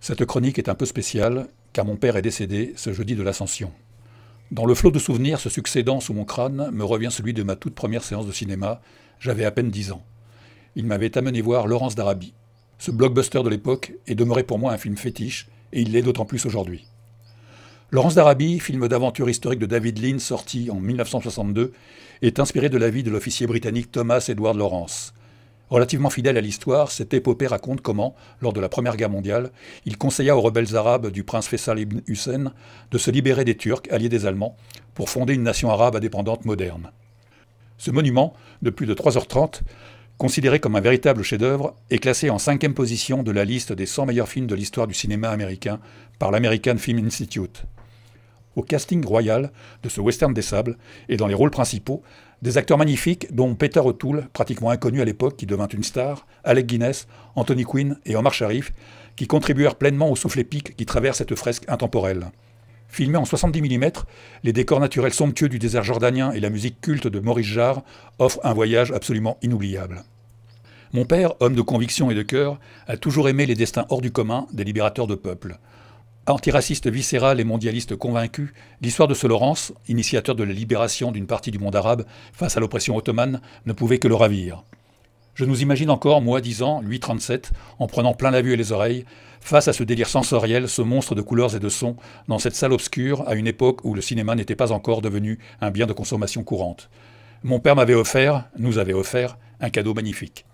Cette chronique est un peu spéciale, car mon père est décédé ce jeudi de l'Ascension. Dans le flot de souvenirs se succédant sous mon crâne me revient celui de ma toute première séance de cinéma, j'avais à peine 10 ans. Il m'avait amené voir Laurence d'Arabie. Ce blockbuster de l'époque est demeuré pour moi un film fétiche, et il l'est d'autant plus aujourd'hui. Laurence d'Arabie, film d'aventure historique de David Lean sorti en 1962, est inspiré de la vie de l'officier britannique Thomas Edward Lawrence. Relativement fidèle à l'histoire, cette épopée raconte comment, lors de la Première Guerre mondiale, il conseilla aux rebelles arabes du prince Faisal ibn Hussein de se libérer des Turcs, alliés des Allemands, pour fonder une nation arabe indépendante moderne. Ce monument, de plus de 3h30, considéré comme un véritable chef-d'œuvre, est classé en cinquième position de la liste des 100 meilleurs films de l'histoire du cinéma américain par l'American Film Institute au casting royal de ce western des sables et dans les rôles principaux, des acteurs magnifiques dont Peter O'Toole, pratiquement inconnu à l'époque, qui devint une star, Alec Guinness, Anthony Quinn et Omar Sharif, qui contribuèrent pleinement au souffle épique qui traverse cette fresque intemporelle. Filmé en 70 mm, les décors naturels somptueux du désert jordanien et la musique culte de Maurice Jarre offrent un voyage absolument inoubliable. Mon père, homme de conviction et de cœur, a toujours aimé les destins hors du commun des libérateurs de peuples. Antiraciste viscéral et mondialiste convaincu, l'histoire de ce Laurence, initiateur de la libération d'une partie du monde arabe face à l'oppression ottomane, ne pouvait que le ravir. Je nous imagine encore, moi 10 ans, lui 37, en prenant plein la vue et les oreilles, face à ce délire sensoriel, ce monstre de couleurs et de sons, dans cette salle obscure, à une époque où le cinéma n'était pas encore devenu un bien de consommation courante. Mon père m'avait offert, nous avait offert, un cadeau magnifique.